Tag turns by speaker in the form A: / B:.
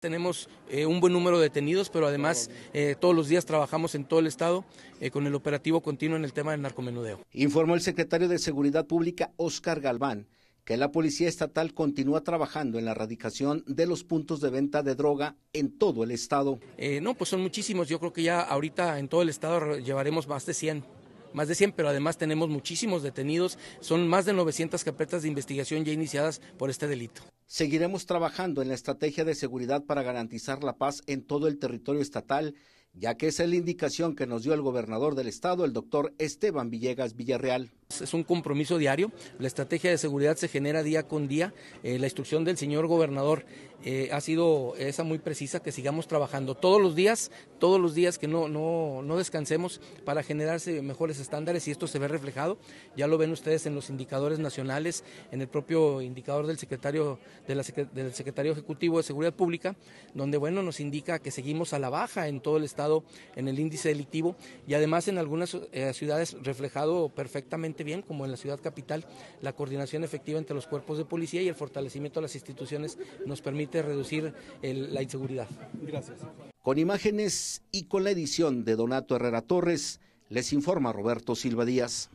A: Tenemos eh, un buen número de detenidos, pero además eh, todos los días trabajamos en todo el estado eh, con el operativo continuo en el tema del narcomenudeo.
B: Informó el secretario de Seguridad Pública, Óscar Galván, que la Policía Estatal continúa trabajando en la erradicación de los puntos de venta de droga en todo el estado.
A: no, pues son muchísimos. Yo creo que ya ahorita en todo el estado llevaremos más de 100 más de 100, pero además tenemos muchísimos detenidos. Son más de 900
B: carpetas de investigación ya iniciadas por este delito. Seguiremos trabajando en la estrategia de seguridad para garantizar la paz en todo el territorio estatal, ya que esa es la indicación que nos dio el gobernador del estado, el doctor Esteban Villegas Villarreal. Es un compromiso diario, la estrategia
A: de seguridad se genera día con día, eh, la instrucción del señor gobernador eh, ha sido esa muy precisa, que sigamos trabajando todos los días, todos los días que no, descansemos para generarse mejores estándares y esto se ve reflejado, ya lo ven ustedes en los indicadores nacionales, en el propio indicador del secretario, del secretario ejecutivo de Seguridad Pública, donde bueno, nos indica que seguimos a la baja en todo el estado en el índice delictivo y además en algunas eh, ciudades reflejado perfectamente bien, como en la ciudad capital, la coordinación efectiva entre los cuerpos de policía y el fortalecimiento de las instituciones nos permite reducir la inseguridad. Gracias.
B: Con imágenes y con la edición de Donato Herrera Torres, les informa Roberto Silva Díaz.